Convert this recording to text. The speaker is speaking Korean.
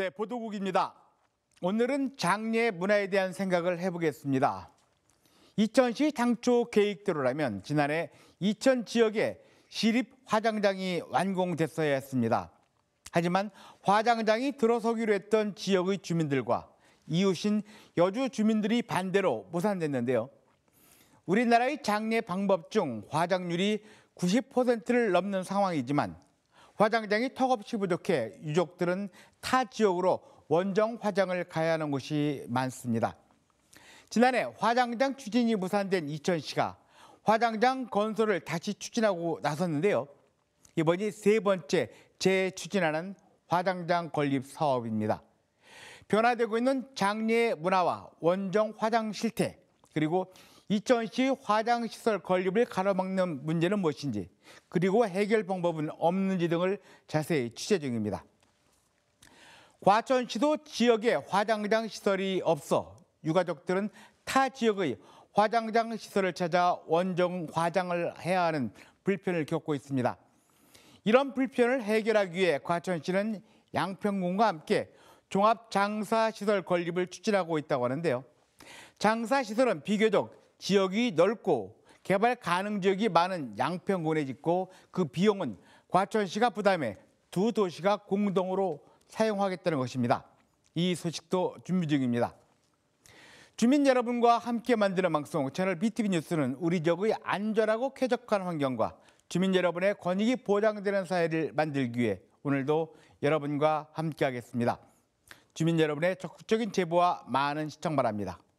네, 보도국입니다. 오늘은 장례 문화에 대한 생각을 해보겠습니다. 이천시 당초 계획대로라면 지난해 이천 지역에 시립 화장장이 완공됐어야 했습니다. 하지만 화장장이 들어서기로 했던 지역의 주민들과 이웃인 여주 주민들이 반대로 무산됐는데요. 우리나라의 장례 방법 중 화장률이 90%를 넘는 상황이지만 화장장이 턱없이 부족해 유족들은 타 지역으로 원정 화장을 가야 하는 곳이 많습니다. 지난해 화장장 추진이 무산된 이천시가 화장장 건설을 다시 추진하고 나섰는데요. 이번이 세 번째 재추진하는 화장장 건립 사업입니다. 변화되고 있는 장례 문화와 원정 화장 실태 그리고 이천시 화장시설 건립을 가로막는 문제는 무엇인지 그리고 해결 방법은 없는지 등을 자세히 취재 중입니다. 과천시도 지역에 화장장 시설이 없어 유가족들은 타 지역의 화장장 시설을 찾아 원정 화장을 해야 하는 불편을 겪고 있습니다. 이런 불편을 해결하기 위해 과천시는 양평군과 함께 종합장사시설 건립을 추진하고 있다고 하는데요. 장사시설은 비교적 지역이 넓고 개발 가능 지역이 많은 양평군에 짓고 그 비용은 과천시가 부담해 두 도시가 공동으로 사용하겠다는 것입니다. 이 소식도 준비 중입니다. 주민 여러분과 함께 만드는 방송 채널 BTV 뉴스는 우리 지역의 안전하고 쾌적한 환경과 주민 여러분의 권익이 보장되는 사회를 만들기 위해 오늘도 여러분과 함께하겠습니다. 주민 여러분의 적극적인 제보와 많은 시청 바랍니다.